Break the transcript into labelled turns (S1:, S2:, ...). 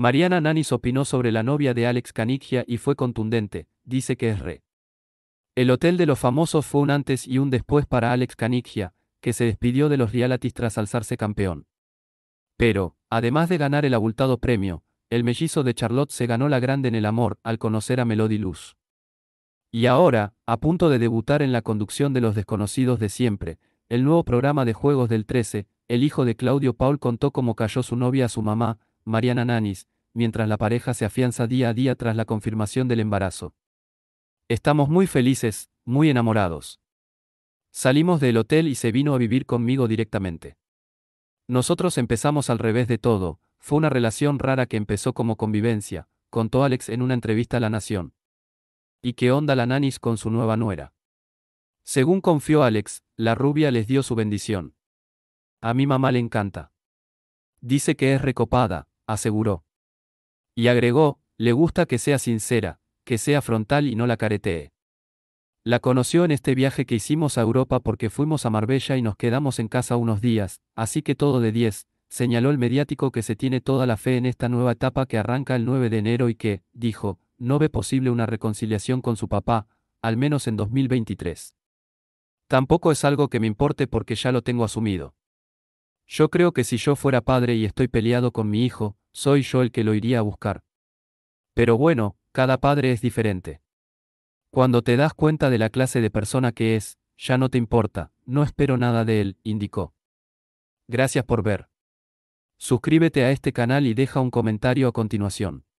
S1: Mariana Nanis opinó sobre la novia de Alex Canigia y fue contundente, dice que es re. El Hotel de los Famosos fue un antes y un después para Alex Canigia, que se despidió de los realities tras alzarse campeón. Pero, además de ganar el abultado premio, el mellizo de Charlotte se ganó la grande en el amor al conocer a Melody Luz. Y ahora, a punto de debutar en la conducción de Los Desconocidos de Siempre, el nuevo programa de juegos del 13, el hijo de Claudio Paul contó cómo cayó su novia a su mamá, Mariana Nanis, mientras la pareja se afianza día a día tras la confirmación del embarazo. Estamos muy felices, muy enamorados. Salimos del hotel y se vino a vivir conmigo directamente. Nosotros empezamos al revés de todo, fue una relación rara que empezó como convivencia, contó Alex en una entrevista a La Nación. ¿Y qué onda la Nanis con su nueva nuera? Según confió Alex, la rubia les dio su bendición. A mi mamá le encanta. Dice que es recopada, aseguró. Y agregó, le gusta que sea sincera, que sea frontal y no la caretee. La conoció en este viaje que hicimos a Europa porque fuimos a Marbella y nos quedamos en casa unos días, así que todo de 10, señaló el mediático que se tiene toda la fe en esta nueva etapa que arranca el 9 de enero y que, dijo, no ve posible una reconciliación con su papá, al menos en 2023. Tampoco es algo que me importe porque ya lo tengo asumido. Yo creo que si yo fuera padre y estoy peleado con mi hijo, soy yo el que lo iría a buscar. Pero bueno, cada padre es diferente. Cuando te das cuenta de la clase de persona que es, ya no te importa, no espero nada de él, indicó. Gracias por ver. Suscríbete a este canal y deja un comentario a continuación.